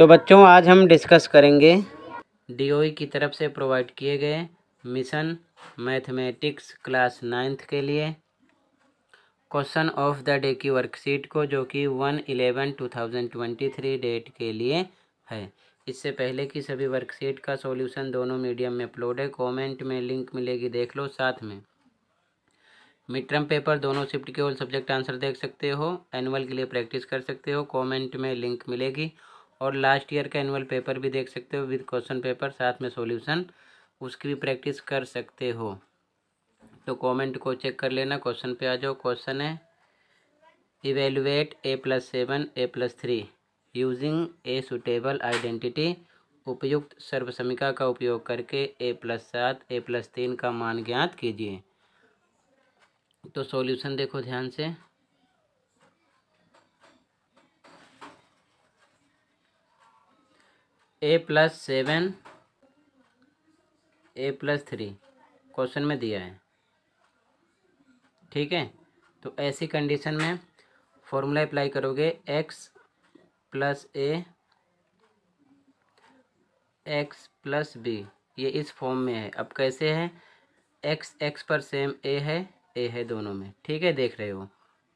तो बच्चों आज हम डिस्कस करेंगे डीओई e की तरफ से प्रोवाइड किए गए मिशन मैथमेटिक्स क्लास नाइन्थ के लिए क्वेश्चन ऑफ द डे की वर्कशीट को जो कि one eleven two thousand twenty three date के लिए है इससे पहले की सभी वर्कशीट का सॉल्यूशन दोनों मीडियम में अपलोड है कमेंट में लिंक मिलेगी देख लो साथ में मिड टर्म पेपर दोनों शिफ्ट के ऑल सब्जेक्ट आंसर देख सकते हो एनुअल के लिए प्रैक्टिस कर सकते हो कमेंट में लिंक मिलेगी और लास्ट ईयर का एनुअल पेपर भी देख सकते हो विद क्वेश्चन पेपर साथ में सॉल्यूशन उसकी भी प्रैक्टिस कर सकते हो तो कमेंट को चेक कर लेना क्वेश्चन पे आ जाओ क्वेश्चन है evaluate a plus seven a plus three using a suitable identity उपयुक्त सर्वसमिका का उपयोग करके ए प्लस सात ए प्लस तीन का मान ज्ञात कीजिए तो सॉल्यूशन देखो ध्यान से a plus seven a plus three question में दिया है ठीक है तो ऐसी कंडीशन में फॉर्मूला अप्लाई करोगे x plus a x plus b ये इस फॉर्म में है अब कैसे है एक्स एक्स पर सेम ए है ए है दोनों में ठीक है देख रहे हो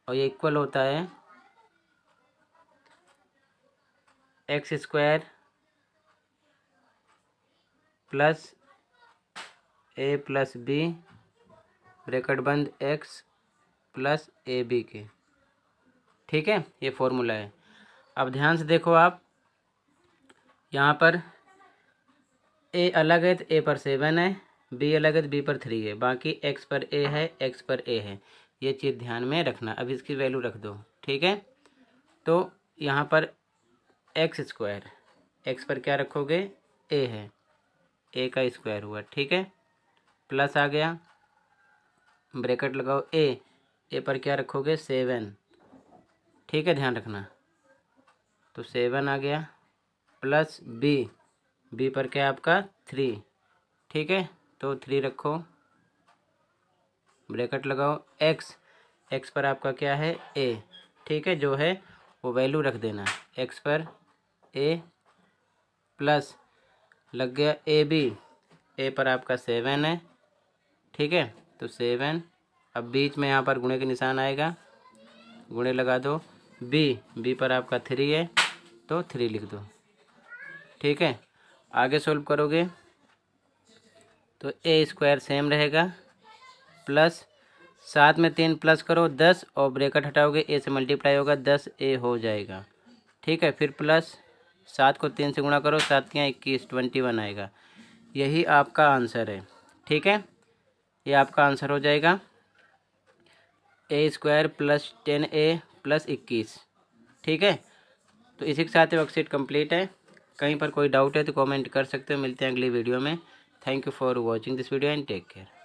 और ये इक्वल होता है x square plus a plus b bracket बंद एक्स प्लस ए बी के ठीक है ये फॉर्मूला है अब ध्यान से देखो आप यहाँ पर ए अलग है तो ए पर सेवन है बी अलग है तो बी पर थ्री है बाकी एक्स पर ए है एक्स पर ए है ये चीज़ ध्यान में रखना अब इसकी वैल्यू रख दो ठीक है तो यहाँ पर एक्स स्क्वायर एक्स पर क्या रखोगे ए है ए का स्क्वायर हुआ ठीक है प्लस आ गया ब्रैकेट लगाओ ए ए पर क्या रखोगे सेवन ठीक है ध्यान रखना तो सेवन आ गया प्लस बी बी पर क्या आपका थ्री ठीक है तो थ्री रखो ब्रैकेट लगाओ एक्स एक्स पर आपका क्या है ए ठीक है जो है वो वैल्यू रख देना एक्स पर ए प्लस लग गया ए बी ए पर आपका सेवन है ठीक है तो सेवन अब बीच में यहाँ पर गुणे के निशान आएगा गुणे लगा दो बी बी पर आपका थ्री है तो थ्री लिख दो ठीक है आगे सोल्व करोगे तो ए स्क्वायर सेम रहेगा प्लस सात में तीन प्लस करो दस और ब्रेकट हटाओगे ए से मल्टीप्लाई होगा दस ए हो जाएगा ठीक है फिर प्लस सात को तीन से गुणा करो सात के यहाँ इक्कीस ट्वेंटी वन आएगा यही आपका आंसर है ठीक है ये आपका आंसर हो जाएगा a square plus ten a plus इक्कीस ठीक है तो इसी के साथ वर्कशीट कंप्लीट है कहीं पर कोई डाउट है तो कमेंट कर सकते हो मिलते हैं अगली वीडियो में thank you for watching this video and take care